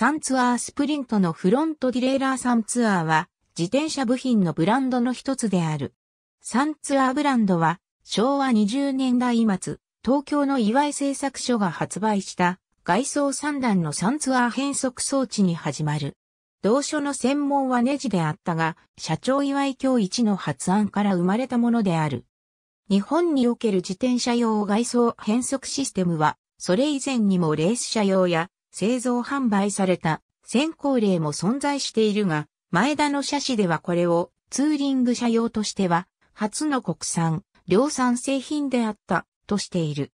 サンツアースプリントのフロントディレイラーサンツアーは自転車部品のブランドの一つである。サンツアーブランドは昭和20年代末、東京の岩井製作所が発売した外装三段のサンツアー変速装置に始まる。同所の専門はネジであったが、社長岩井京一の発案から生まれたものである。日本における自転車用外装変速システムは、それ以前にもレース車用や製造販売された先行例も存在しているが、前田の車種ではこれをツーリング車用としては、初の国産、量産製品であったとしている。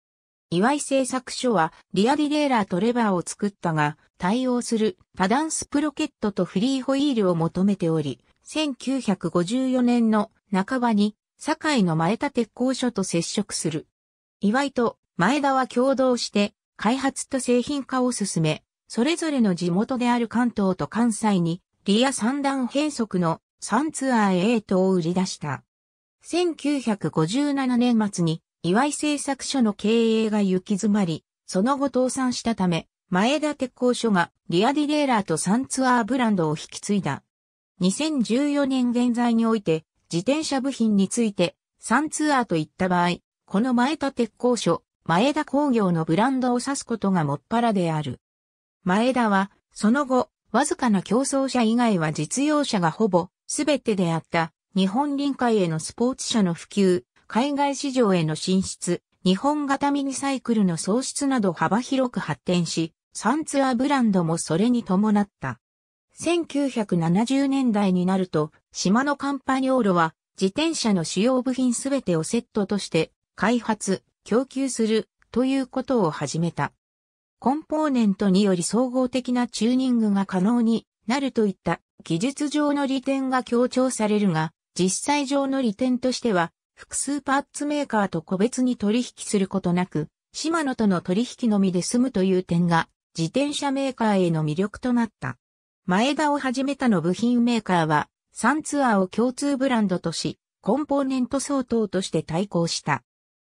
岩井製作所はリアディレーラーとレバーを作ったが、対応する多ンスプロケットとフリーホイールを求めており、1954年の半ばに、堺の前田鉄工所と接触する。岩井と前田は共同して開発と製品化を進め、それぞれの地元である関東と関西に、リア三段変則の3ツアーへイトを売り出した。1957年末に岩井製作所の経営が行き詰まり、その後倒産したため、前田鉄工所がリアディレーラーとサンツアーブランドを引き継いだ。2014年現在において、自転車部品について、サンツアーといった場合、この前田鉄工所、前田工業のブランドを指すことがもっぱらである。前田は、その後、わずかな競争者以外は実用車がほぼすべてであった日本臨海へのスポーツ車の普及、海外市場への進出、日本型ミニサイクルの創出など幅広く発展し、サンツアーブランドもそれに伴った。1970年代になると、島のカンパニオーロは自転車の主要部品すべてをセットとして開発、供給するということを始めた。コンポーネントにより総合的なチューニングが可能になるといった技術上の利点が強調されるが、実際上の利点としては、複数パーツメーカーと個別に取引することなく、シマノとの取引のみで済むという点が、自転車メーカーへの魅力となった。前田を始めたの部品メーカーは、3ツアーを共通ブランドとし、コンポーネント相当として対抗した。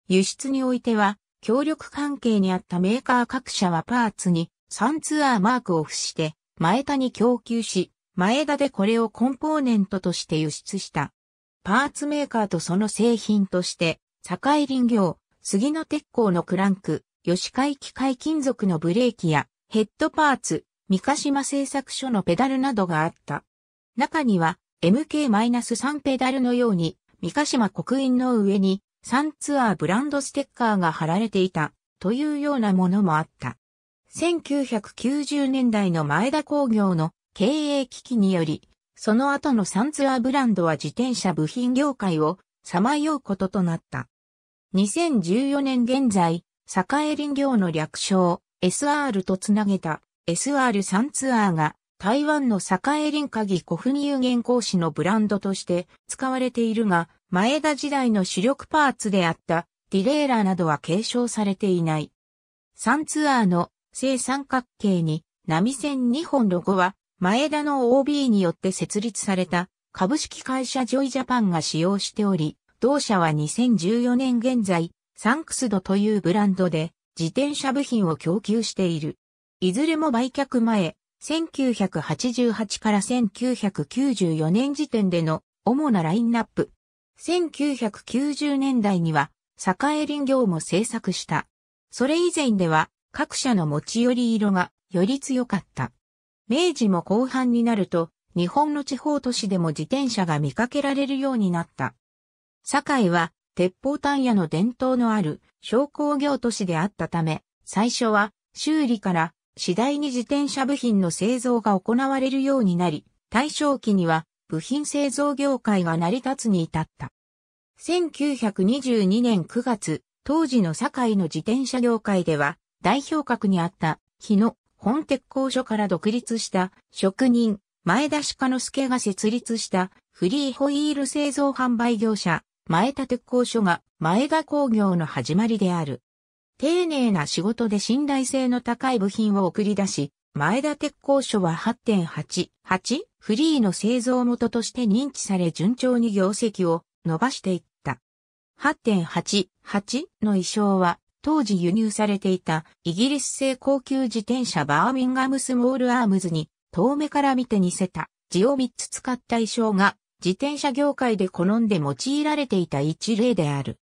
輸出においては、協力関係にあったメーカー各社はパーツに3ツアーマークを付して、前田に供給し、前田でこれをコンポーネントとして輸出した。パーツメーカーとその製品として、境林業、杉野鉄鋼のクランク、吉海機械金属のブレーキや、ヘッドパーツ、三ヶ島製作所のペダルなどがあった。中には、MK-3 ペダルのように、三ヶ島刻印の上に、サンツアーブランドステッカーが貼られていたというようなものもあった。1990年代の前田工業の経営危機により、その後のサンツアーブランドは自転車部品業界をさまようこととなった。2014年現在、栄林業の略称 SR とつなげた SR サンツアーが台湾の栄林鍵古墳有限公司のブランドとして使われているが、前田時代の主力パーツであったディレーラーなどは継承されていない。3ツアーの正三角形に波線2本ロゴは前田の OB によって設立された株式会社ジョイジャパンが使用しており、同社は2014年現在、サンクスドというブランドで自転車部品を供給している。いずれも売却前、1988から1994年時点での主なラインナップ。1990年代には、栄林業も制作した。それ以前では、各社の持ち寄り色がより強かった。明治も後半になると、日本の地方都市でも自転車が見かけられるようになった。堺は、鉄砲タ屋ヤの伝統のある商工業都市であったため、最初は修理から次第に自転車部品の製造が行われるようになり、大正期には部品製造業界が成り立つに至った。1922年9月、当時の堺の自転車業界では、代表格にあった日野本鉄工所から独立した職人、前田鹿之助が設立したフリーホイール製造販売業者、前田鉄工所が前田工業の始まりである。丁寧な仕事で信頼性の高い部品を送り出し、前田鉄工所は8.88フリーの製造元として認知され順調に業績を伸ばしていった。8.88の衣装は当時輸入されていたイギリス製高級自転車バーミンガムスモールアームズに遠目から見て似せた字を3つ使った衣装が自転車業界で好んで用いられていた一例である。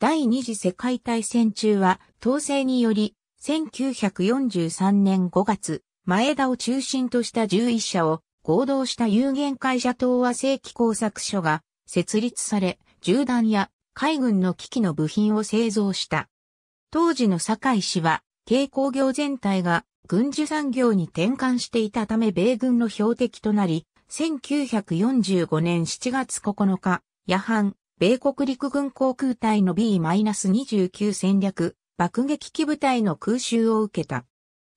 第二次世界大戦中は、統制により、1943年5月、前田を中心とした11社を合同した有限会社東和正規工作所が設立され、銃弾や海軍の機器の部品を製造した。当時の堺氏は、軽工業全体が軍需産業に転換していたため米軍の標的となり、1945年7月9日、夜半、米国陸軍航空隊の B-29 戦略爆撃機部隊の空襲を受けた。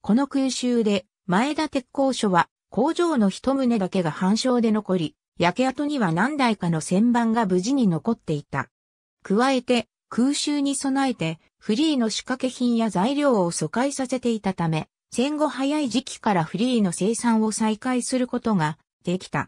この空襲で前田鉄工所は工場の一棟だけが半焼で残り、焼け跡には何台かの旋盤が無事に残っていた。加えて空襲に備えてフリーの仕掛け品や材料を疎開させていたため、戦後早い時期からフリーの生産を再開することができた。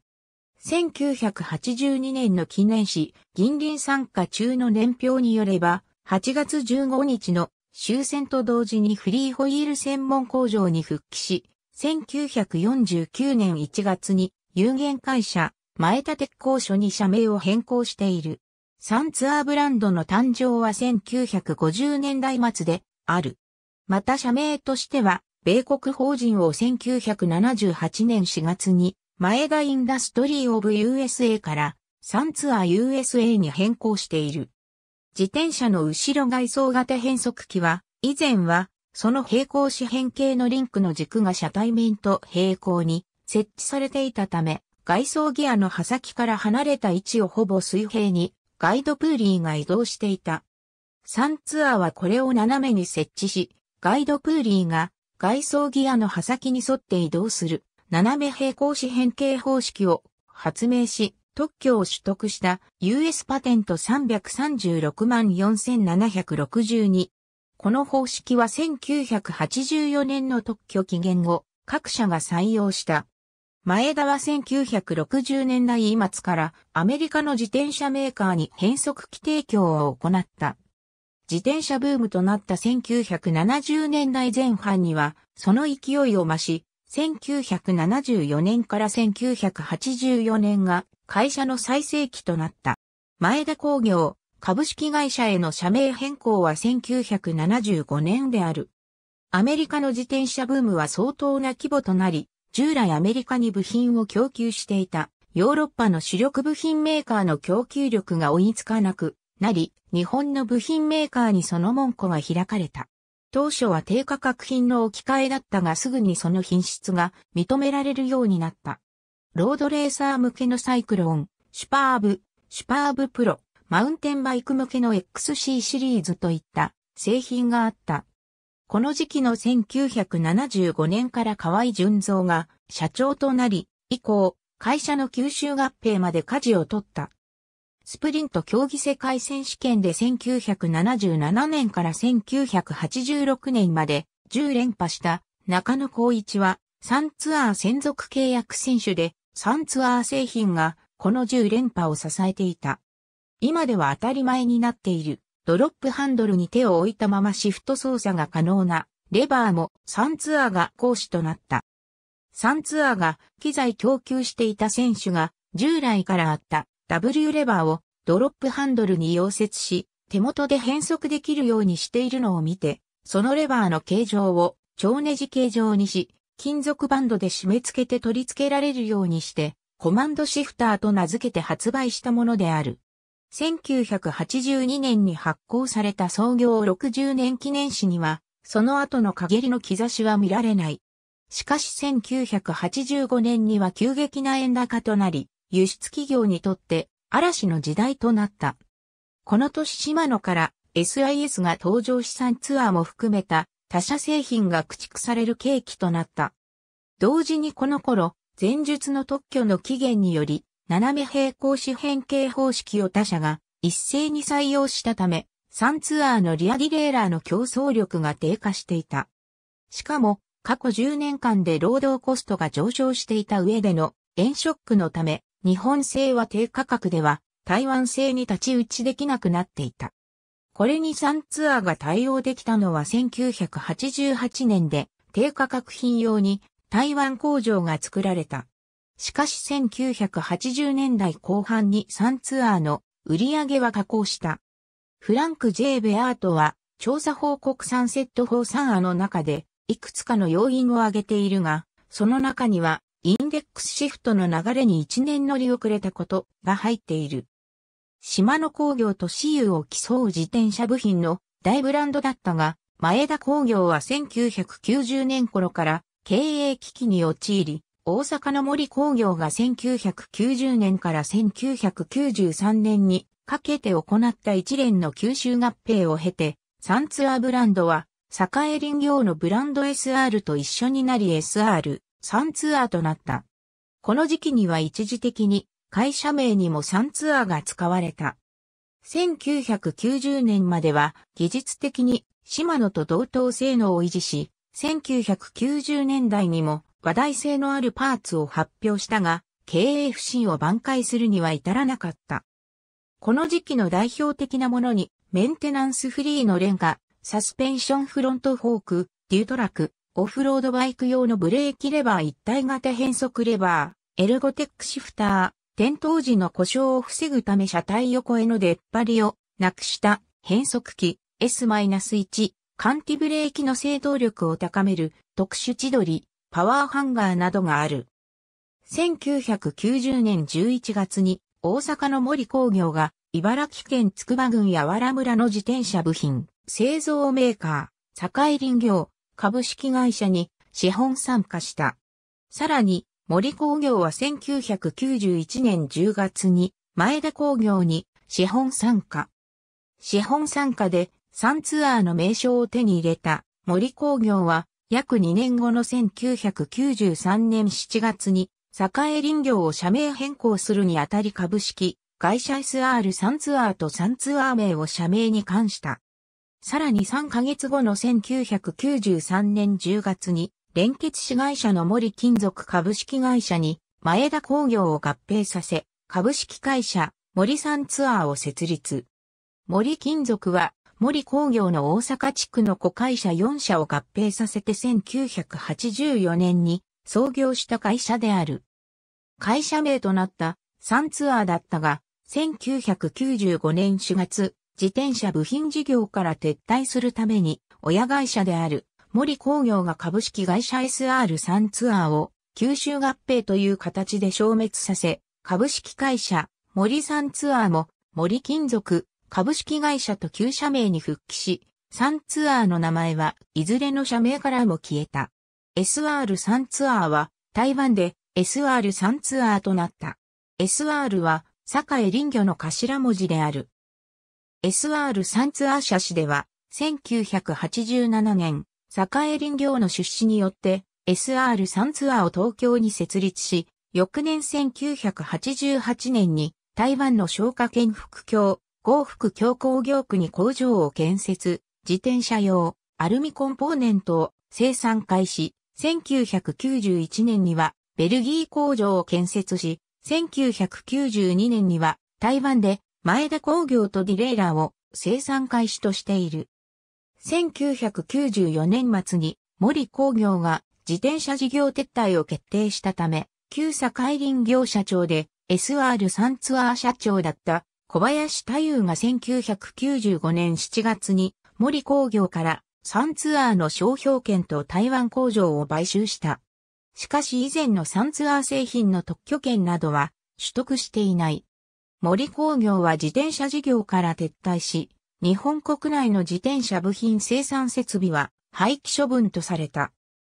1982年の記念誌、銀銀参加中の年表によれば、8月15日の終戦と同時にフリーホイール専門工場に復帰し、1949年1月に有限会社、前田鉄工所に社名を変更している。サンツアーブランドの誕生は1950年代末である。また社名としては、米国法人を1978年4月に前がインダストリー・オブ・ USA からサンツアー USA に変更している。自転車の後ろ外装型変速機は、以前は、その平行四辺形のリンクの軸が車体面と平行に設置されていたため、外装ギアの刃先から離れた位置をほぼ水平にガイドプーリーが移動していた。サンツアーはこれを斜めに設置し、ガイドプーリーが外装ギアの刃先に沿って移動する斜め平行四辺形方式を発明し、特許を取得した US パテント336万4762。この方式は1984年の特許期限後、各社が採用した。前田は1960年代末からアメリカの自転車メーカーに変則機提供を行った。自転車ブームとなった1970年代前半には、その勢いを増し、1974年から1984年が会社の最盛期となった。前田工業株式会社への社名変更は1975年である。アメリカの自転車ブームは相当な規模となり、従来アメリカに部品を供給していたヨーロッパの主力部品メーカーの供給力が追いつかなくなり、日本の部品メーカーにその門戸が開かれた。当初は低価格品の置き換えだったがすぐにその品質が認められるようになった。ロードレーサー向けのサイクロン、シュパーブ、シュパーブプロ、マウンテンバイク向けの XC シリーズといった製品があった。この時期の1975年から河合純三が社長となり、以降、会社の吸収合併まで舵を取った。スプリント競技世界選手権で1977年から1986年まで10連覇した中野光一は3ツアー専属契約選手で3ツアー製品がこの10連覇を支えていた。今では当たり前になっているドロップハンドルに手を置いたままシフト操作が可能なレバーも3ツアーが講師となった。3ツアーが機材供給していた選手が従来からあった W レバーをドロップハンドルに溶接し、手元で変速できるようにしているのを見て、そのレバーの形状を超ネジ形状にし、金属バンドで締め付けて取り付けられるようにして、コマンドシフターと名付けて発売したものである。1982年に発行された創業60年記念誌には、その後の陰りの兆しは見られない。しかし1985年には急激な円高となり、輸出企業にとって嵐の時代となった。この年島野から SIS が登場資産ツアーも含めた他社製品が駆逐される契機となった。同時にこの頃、前述の特許の期限により、斜め平行四辺形方式を他社が一斉に採用したため、3ツアーのリアディレーラーの競争力が低下していた。しかも、過去10年間で労働コストが上昇していた上での円ショックのため、日本製は低価格では台湾製に立ち打ちできなくなっていた。これに3ツアーが対応できたのは1988年で低価格品用に台湾工場が作られた。しかし1980年代後半に3ツアーの売り上げは下降した。フランク・ジェイ・ベアートは調査報告3セット法3案の中でいくつかの要因を挙げているが、その中にはインデックスシフトの流れに1年乗り遅れたことが入っている。島の工業と私有を競う自転車部品の大ブランドだったが、前田工業は1990年頃から経営危機に陥り、大阪の森工業が1990年から1993年にかけて行った一連の吸収合併を経て、サンツアーブランドは、栄林業のブランド SR と一緒になり SR、3ツアーとなった。この時期には一時的に会社名にも3ツアーが使われた。1990年までは技術的にシマノと同等性能を維持し、1990年代にも話題性のあるパーツを発表したが、経営不振を挽回するには至らなかった。この時期の代表的なものに、メンテナンスフリーのレンガ、サスペンションフロントフォーク、デュートラク、オフロードバイク用のブレーキレバー一体型変速レバー、エルゴテックシフター、転倒時の故障を防ぐため車体横への出っ張りをなくした変速機 S-1、カンティブレーキの制動力を高める特殊千鳥、パワーハンガーなどがある。1990年11月に大阪の森工業が茨城県つくば郡やわら村の自転車部品製造メーカー、境林業、株式会社に資本参加した。さらに、森工業は1991年10月に前田工業に資本参加。資本参加で3ツアーの名称を手に入れた森工業は約2年後の1993年7月に栄林業を社名変更するにあたり株式会社 SR3 ツアーと3ツアー名を社名に関した。さらに3ヶ月後の1993年10月に、連結子会社の森金属株式会社に、前田工業を合併させ、株式会社、森さんツアーを設立。森金属は、森工業の大阪地区の子会社4社を合併させて1984年に創業した会社である。会社名となった3ツアーだったが、1995年4月、自転車部品事業から撤退するために、親会社である森工業が株式会社 SR3 ツアーを吸収合併という形で消滅させ、株式会社森3ツアーも森金属株式会社と旧社名に復帰し、3ツアーの名前はいずれの社名からも消えた。SR3 ツアーは台湾で SR3 ツアーとなった。SR は、坂江林業の頭文字である。SR3 ツアー社市では、1987年、栄林業の出資によって、SR3 ツアーを東京に設立し、翌年1988年に台湾の消化県福京、合福京工業区に工場を建設、自転車用、アルミコンポーネントを生産開始、1991年にはベルギー工場を建設し、1992年には台湾で前田工業とディレイラーを生産開始としている。1994年末に森工業が自転車事業撤退を決定したため、旧堺林業社長で SR3 ツアー社長だった小林太夫が1995年7月に森工業から3ツアーの商標権と台湾工場を買収した。しかし以前の3ツアー製品の特許権などは取得していない。森工業は自転車事業から撤退し、日本国内の自転車部品生産設備は廃棄処分とされた。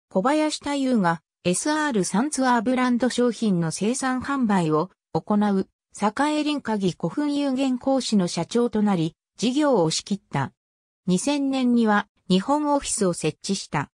小林太夫が SR3 ツアーブランド商品の生産販売を行う、栄林鍵古墳有限講師の社長となり、事業を仕切った。2000年には日本オフィスを設置した。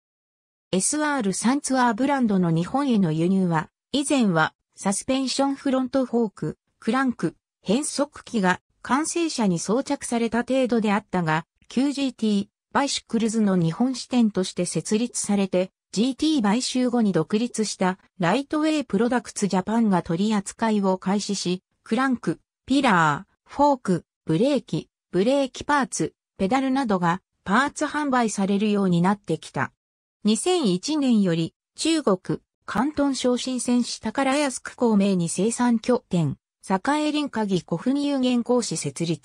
SR3 ツアーブランドの日本への輸入は、以前はサスペンションフロントフォーク、クランク、変速機が完成車に装着された程度であったが、QGT、バイシクルズの日本支店として設立されて、GT 買収後に独立したライトウェイプロダクツジャパンが取り扱いを開始し、クランク、ピラー、フォーク、ブレーキ、ブレーキパーツ、ペダルなどがパーツ販売されるようになってきた。2001年より中国、関東昇進戦士宝安区孔明に生産拠点、栄林鍵古墳有限公司設立。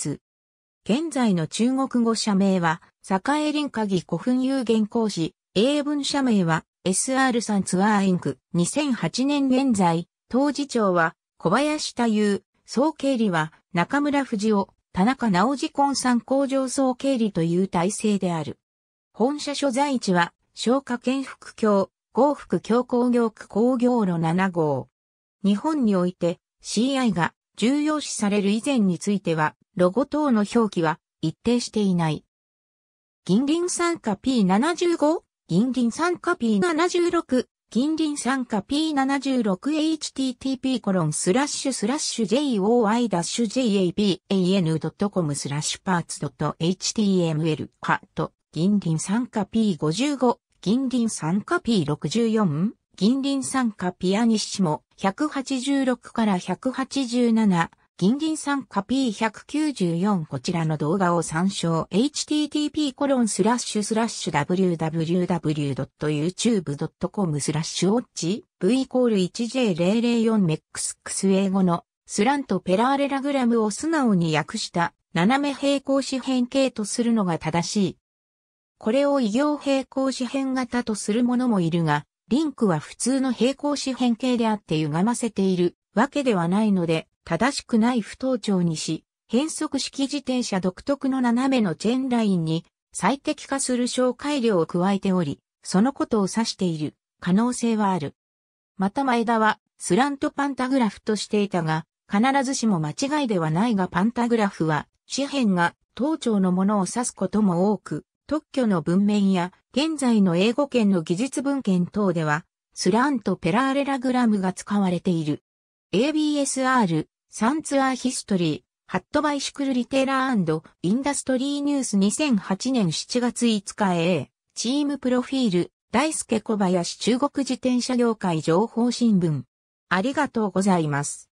現在の中国語社名は、栄林鍵古墳有限公司、英文社名は、SR3 ツアーインク。2008年現在、当事長は、小林太夫、総経理は、中村藤夫、田中直次婚参工場総経理という体制である。本社所在地は、昭和県福京、合福京工業区工業路7号。日本において、CI が重要視される以前については、ロゴ等の表記は一定していない。銀輪酸化 P75、銀輪酸化 P76、銀輪酸化 P76http コロンスラッシュスラッシュ j o i j a b a n c o m スラッシュパーツ .html ハット銀輪酸化 P55、銀輪酸化 P64、銀輪酸化ピアニッシモ、186から187、銀銀酸化 P194 こちらの動画を参照 http コロンスラッシュスラッシュ www.youtube.com スラッシュウォッチ v イコール 1j004 メックスクス英語のスラントペラーレラグラムを素直に訳した斜め平行四辺形とするのが正しい。これを異行平行四辺型とする者もいるが、リンクは普通の平行四辺形であって歪ませているわけではないので、正しくない不等長にし、変速式自転車独特の斜めのチェーンラインに最適化する小改良を加えており、そのことを指している可能性はある。また前田はスラントパンタグラフとしていたが、必ずしも間違いではないがパンタグラフは、四辺が頭頂のものを指すことも多く、特許の文面や現在の英語圏の技術文献等では、スランとペラーレラグラムが使われている。ABSR、サンツアーヒストリー、ハットバイシクルリテーラーインダストリーニュース2008年7月5日 A、チームプロフィール、大輔小林中国自転車業界情報新聞。ありがとうございます。